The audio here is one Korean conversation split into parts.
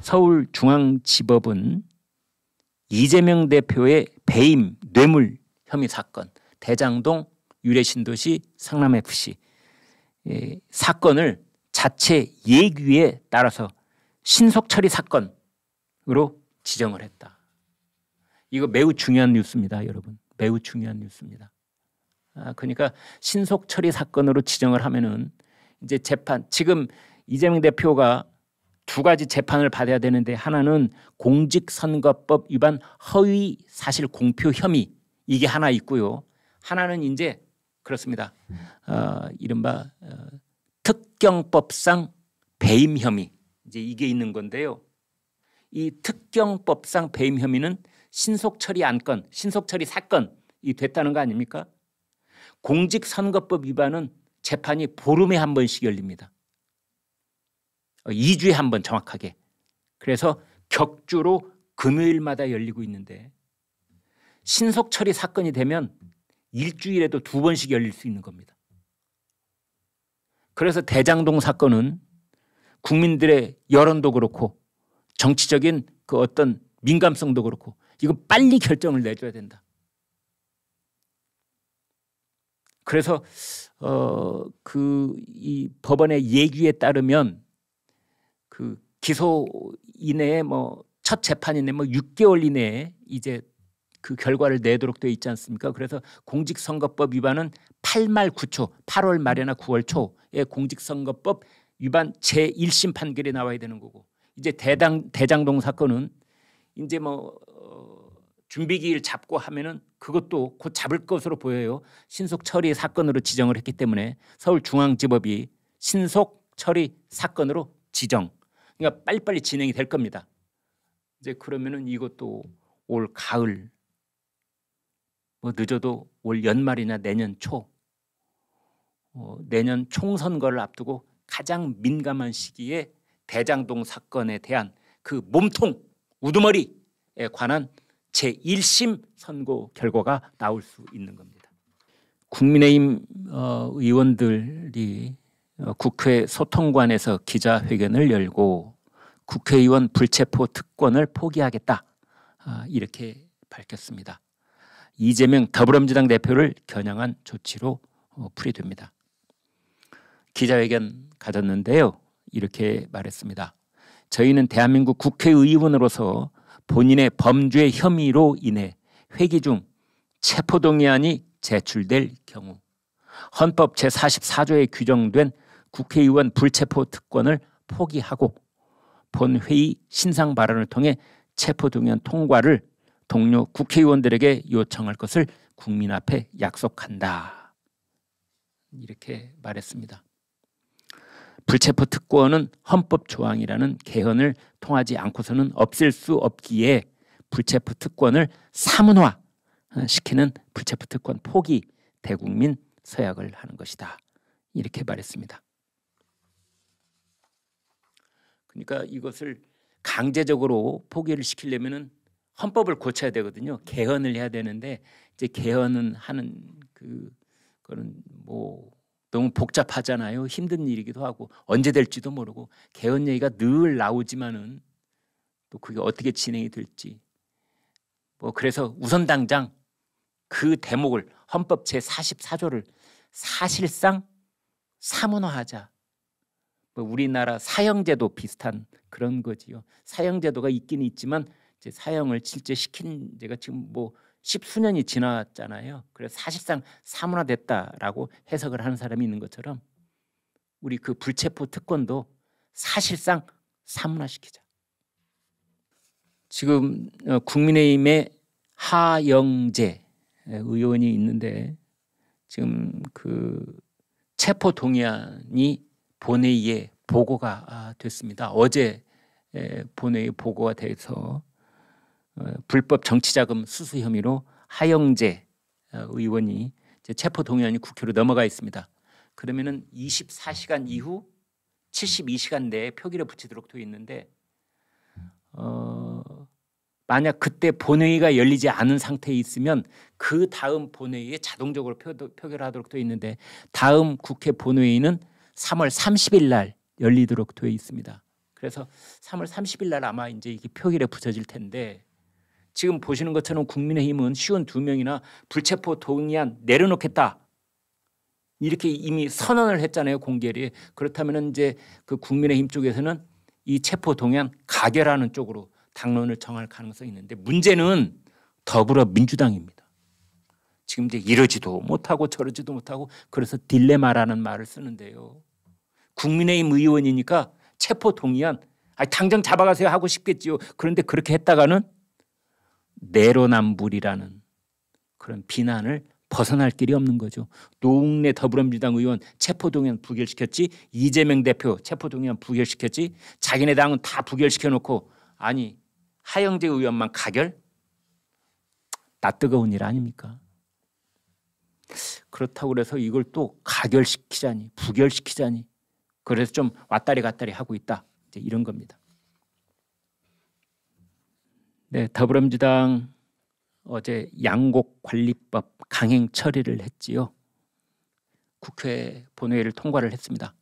서울중앙지법은 이재명 대표의 배임 뇌물 혐의 사건 대장동 유래신도시 상남FC 예, 사건을 자체 예규에 따라서 신속처리 사건으로 지정을 했다. 이거 매우 중요한 뉴스입니다, 여러분. 매우 중요한 뉴스입니다. 아, 그러니까 신속처리 사건으로 지정을 하면은 이제 재판 지금 이재명 대표가 두 가지 재판을 받아야 되는데 하나는 공직선거법 위반 허위 사실 공표 혐의 이게 하나 있고요. 하나는 이제 그렇습니다. 어, 이른바 어, 특경법상 배임 혐의 이제 이게 있는 건데요. 이 특경법상 배임 혐의는 신속처리 안건, 신속처리 사건이 됐다는 거 아닙니까? 공직선거법 위반은 재판이 보름에 한 번씩 열립니다. 2주에 어, 한번 정확하게. 그래서 격주로 금요일마다 열리고 있는데 신속 처리 사건이 되면 일주일에도 두 번씩 열릴 수 있는 겁니다. 그래서 대장동 사건은 국민들의 여론도 그렇고 정치적인 그 어떤 민감성도 그렇고 이거 빨리 결정을 내줘야 된다. 그래서 어 그 이 법원의 얘기에 따르면 그 기소 이내에 뭐 첫 재판 이내 뭐 6개월 이내에 이제 그 결과를 내도록 돼 있지 않습니까? 그래서 공직선거법 위반은 8말 9초, 8월 말이나 9월 초에 공직선거법 위반 제 1심 판결이 나와야 되는 거고 이제 대당 대장동 사건은 이제 뭐 어, 준비기일 잡고 하면은 그것도 곧 잡을 것으로 보여요. 신속 처리 사건으로 지정을 했기 때문에 서울중앙지법이 신속 처리 사건으로 지정 그러니까 빨리빨리 진행이 될 겁니다. 이제 그러면은 이것도 올 가을 뭐 늦어도 올 연말이나 내년 초 어, 내년 총선거를 앞두고 가장 민감한 시기에 대장동 사건에 대한 그 몸통 우두머리에 관한 제1심 선고 결과가 나올 수 있는 겁니다. 국민의힘 어, 의원들이 어, 국회 소통관에서 기자회견을 열고 국회의원 불체포 특권을 포기하겠다 아, 이렇게 밝혔습니다. 이재명 더불어민주당 대표를 겨냥한 조치로 어, 풀이됩니다. 기자회견 가졌는데요. 이렇게 말했습니다. 저희는 대한민국 국회의원으로서 본인의 범죄 혐의로 인해 회기 중 체포동의안이 제출될 경우 헌법 제44조에 규정된 국회의원 불체포 특권을 포기하고 본회의 신상 발언을 통해 체포동의안 통과를 동료 국회의원들에게 요청할 것을 국민 앞에 약속한다. 이렇게 말했습니다. 불체포 특권은 헌법 조항이라는 개헌을 통하지 않고서는 없앨 수 없기에 불체포 특권을 사문화 시키는 불체포 특권 포기 대국민 서약을 하는 것이다. 이렇게 말했습니다. 그러니까 이것을 강제적으로 포기를 시키려면은 헌법을 고쳐야 되거든요. 개헌을 해야 되는데 이제 개헌은 하는 그 그런 뭐 너무 복잡하잖아요. 힘든 일이기도 하고 언제 될지도 모르고 개헌 얘기가 늘 나오지만은 또 그게 어떻게 진행이 될지 뭐 그래서 우선 당장 그 대목을 헌법 제 44조를 사실상 사문화하자 뭐 우리나라 사형제도 비슷한 그런 거지요. 사형제도가 있긴 있지만 이제 사형을 실제시킨 제가 지금 뭐 십수년이 지났잖아요. 그래서 사실상 사문화됐다라고 해석을 하는 사람이 있는 것처럼 우리 그 불체포 특권도 사실상 사문화시키자. 지금 어, 국민의힘의 하영재 의원이 있는데 지금 그 체포 동의안이 본회의에 보고가 아, 됐습니다. 어제 본회의 보고가 돼서 어, 불법 정치자금 수수 혐의로 하영재 어, 의원이 체포 동의안이 국회로 넘어가 있습니다. 그러면 24시간 이후 72시간 내에 표기를 붙이도록 되어 있는데 어 만약 그때 본회의가 열리지 않은 상태에 있으면 그 다음 본회의에 자동적으로 표, 표결하도록 되어 있는데 다음 국회 본회의는 3월 30일 날 열리도록 되어 있습니다. 그래서 3월 30일 날 아마 이제 이게 표결에 붙여질 텐데 지금 보시는 것처럼 국민의힘은 쉬운 두 명이나 불체포 동의안 내려놓겠다 이렇게 이미 선언을 했잖아요 공개리 그렇다면 이제 그 국민의힘 쪽에서는 이 체포 동의안 가결하는 쪽으로 당론을 정할 가능성이 있는데 문제는 더불어민주당입니다. 지금 이제 이러지도 못하고 저러지도 못하고 그래서 딜레마라는 말을 쓰는데요. 국민의힘 의원이니까 체포 동의안 아 당장 잡아가세요 하고 싶겠지요. 그런데 그렇게 했다가는 내로남불이라는 그런 비난을 벗어날 길이 없는 거죠. 노웅래 더불어민주당 의원 체포동의안 부결시켰지 이재명 대표 체포동의안 부결시켰지 자기네 당은 다 부결시켜놓고 아니 하영재 의원만 가결? 나 뜨거운 일 아닙니까? 그렇다고 그래서 이걸 또 가결시키자니 부결시키자니 그래서 좀 왔다리 갔다리 하고 있다. 이제 이런 겁니다. 네, 더불어민주당 어제 양곡 관리법 강행 처리를 했지요. 국회 본회의를 통과를 했습니다.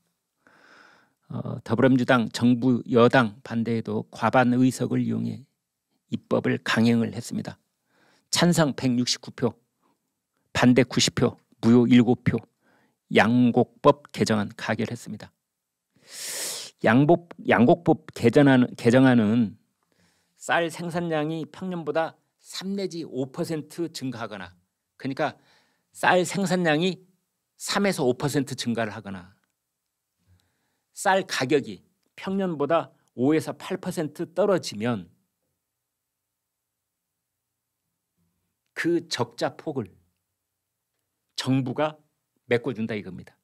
어, 더불어민주당 정부 여당 반대에도 과반 의석을 이용해 입법을 강행을 했습니다. 찬성 169표, 반대 90표, 무효 7표, 양곡법 개정안 가결했습니다. 양복 양곡법 개정하는, 개정안은 쌀 생산량이 평년보다 3 내지 5% 증가하거나 그러니까 쌀 생산량이 3에서 5% 증가를 하거나 쌀 가격이 평년보다 5에서 8% 떨어지면 그 적자 폭을 정부가 메꿔준다 이겁니다.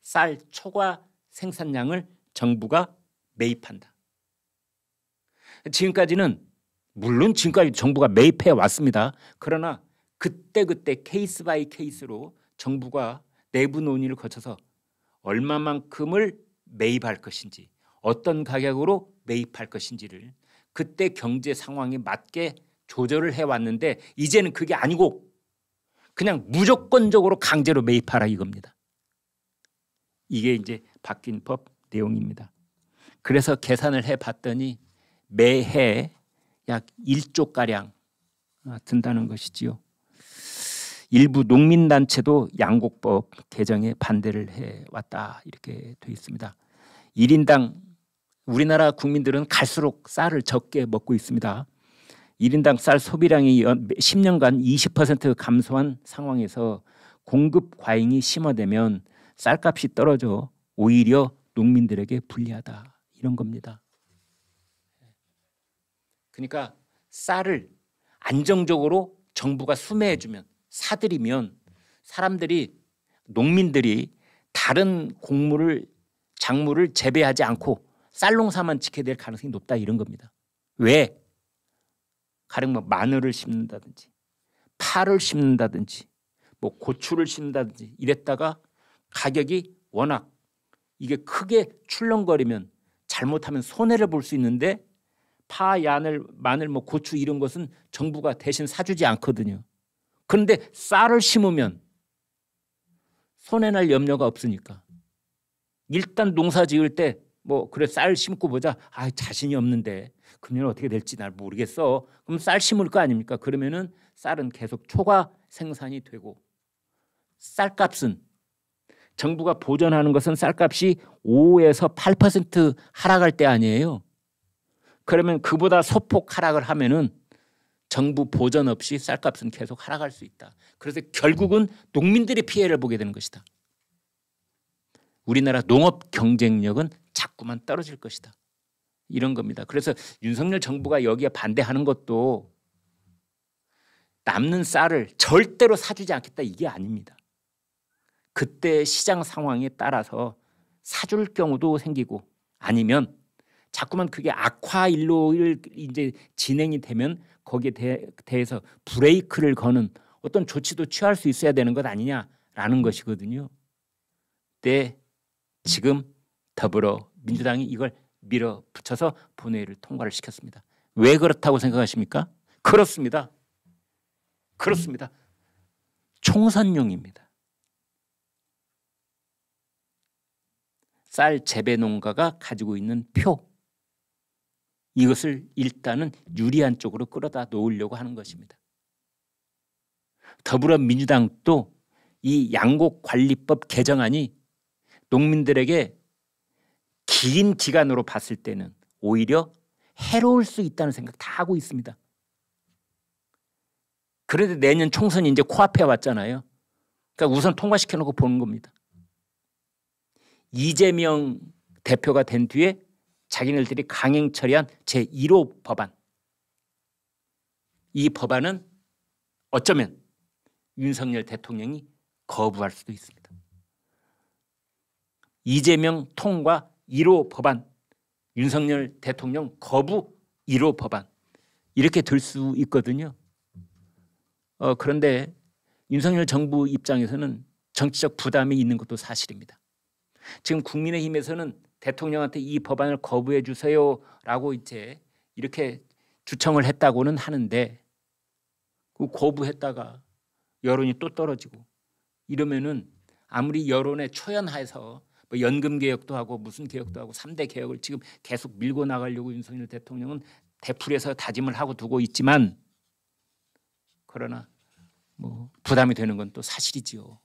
쌀 초과 생산량을 정부가 매입한다. 지금까지는 물론 지금까지 정부가 매입해 왔습니다. 그러나 그때그때 그때 케이스 바이 케이스로 정부가 내부 논의를 거쳐서 얼마만큼을 매입할 것인지 어떤 가격으로 매입할 것인지를 그때 경제 상황에 맞게 조절을 해왔는데 이제는 그게 아니고 그냥 무조건적으로 강제로 매입하라 이겁니다. 이게 이제 바뀐 법 내용입니다. 그래서 계산을 해 봤더니 매해 약 1조 가량 어, 든다는 것이지요. 일부 농민 단체도 양곡법 개정에 반대를 해 왔다 이렇게 돼 있습니다. 1인당 우리나라 국민들은 갈수록 쌀을 적게 먹고 있습니다. 1인당 쌀 소비량이 10년간 20% 감소한 상황에서 공급 과잉이 심화되면 쌀값이 떨어져 오히려 농민들에게 불리하다 이런 겁니다. 그러니까 쌀을 안정적으로 정부가 수매해주면 사들이면 사람들이 농민들이 다른 곡물을 작물을 재배하지 않고 쌀농사만 지켜야 될 가능성이 높다 이런 겁니다. 왜? 가령 뭐 마늘을 심는다든지 파를 심는다든지 뭐 고추를 심는다든지 이랬다가 가격이 워낙 이게 크게 출렁거리면 잘못하면 손해를 볼 수 있는데 파, 야늘, 마늘, 뭐 고추 이런 것은 정부가 대신 사주지 않거든요. 그런데 쌀을 심으면 손해날 염려가 없으니까 일단 농사 지을 때 뭐 그래 쌀 심고 보자. 아 자신이 없는데 금년 어떻게 될지 날 모르겠어. 그럼 쌀 심을 거 아닙니까? 그러면은 쌀은 계속 초과 생산이 되고 쌀값은 정부가 보전하는 것은 쌀값이 5에서 8% 하락할 때 아니에요. 그러면 그보다 소폭 하락을 하면은 정부 보전 없이 쌀값은 계속 하락할 수 있다. 그래서 결국은 농민들이 피해를 보게 되는 것이다. 우리나라 농업 경쟁력은 자꾸만 떨어질 것이다. 이런 겁니다. 그래서 윤석열 정부가 여기에 반대하는 것도 남는 쌀을 절대로 사주지 않겠다 이게 아닙니다. 그때 시장 상황에 따라서 사줄 경우도 생기고 아니면 자꾸만 그게 악화일로 이제 진행이 되면 거기에 대, 해서 브레이크를 거는 어떤 조치도 취할 수 있어야 되는 것 아니냐라는 것이거든요. 때 지금 더불어민주당이 이걸 밀어붙여서 본회의를 통과를 시켰습니다. 왜 그렇다고 생각하십니까? 그렇습니다. 그렇습니다. 총선용입니다. 쌀 재배 농가가 가지고 있는 표 이것을 일단은 유리한 쪽으로 끌어다 놓으려고 하는 것입니다. 더불어민주당도 이 양곡관리법 개정안이 농민들에게 긴 기간으로 봤을 때는 오히려 해로울 수 있다는 생각 다 하고 있습니다. 그래도 내년 총선이 이제 코앞에 왔잖아요. 그러니까 우선 통과시켜 놓고 보는 겁니다. 이재명 대표가 된 뒤에 자기네들이 강행 처리한 제1호 법안 이 법안은 어쩌면 윤석열 대통령이 거부할 수도 있습니다. 이재명 통과 1호 법안 윤석열 대통령 거부 1호 법안 이렇게 될 수 있거든요. 어, 그런데 윤석열 정부 입장에서는 정치적 부담이 있는 것도 사실입니다. 지금 국민의힘에서는 대통령한테 이 법안을 거부해 주세요라고 이제 이렇게 주청을 했다고는 하는데 그 거부했다가 여론이 또 떨어지고 이러면은 아무리 여론에 초연해서 뭐 연금 개혁도 하고 무슨 개혁도 하고 3대 개혁을 지금 계속 밀고 나가려고 윤석열 대통령은 대풀에서 다짐을 하고 두고 있지만 그러나 뭐 부담이 되는 건 또 사실이지요.